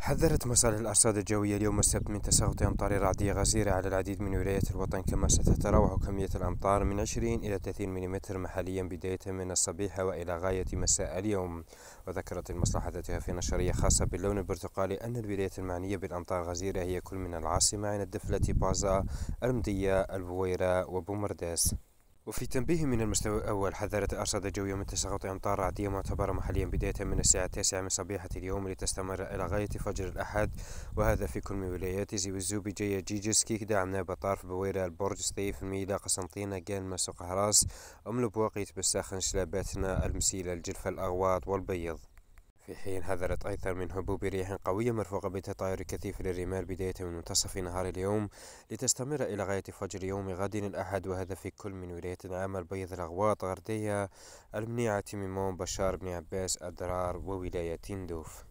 حذرت مسألة الأرصاد الجوية اليوم السبت من تساقط أمطار رعدية غزيرة على العديد من ولايات الوطن كما ستتراوح كمية الأمطار من 20 إلى 30 ملم محليا بداية من الصبيحة وإلى غاية مساء اليوم وذكرت المصلحة ذاتها في نشرية خاصة باللون البرتقالي أن الولايات المعنية بالأمطار الغزيرة هي كل من العاصمة عين الدفلة بازا المدية البويرة وبومرداس وفي تنبيه من المستوى الأول حذرت الأرصدة الجوية من تساقط أمطار رعدية معتبرة محليا بداية من الساعة التاسعة من صبيحة اليوم لتستمر إلى غاية فجر الأحد وهذا في كل من ولايات زيوزوبي جيجس كيك دعمنا بطارف بويرة البرج سطيف ميلا قسنطينة قان مسوق هراس أم لبواقيت بساخن شلاباتنا المسيلة الجلفة الأغواط والبيض في حين هذرت أيضا من هبوب رياح قوية مرفوقة بتطاير كثيف للرمال بداية من منتصف نهار اليوم لتستمر إلى غاية فجر يوم غد الأحد وهذا في كل من ولاية العامة البيض الأغواط غردية المنيعة تيمون بشار بن عباس أدرار وولاية تندوف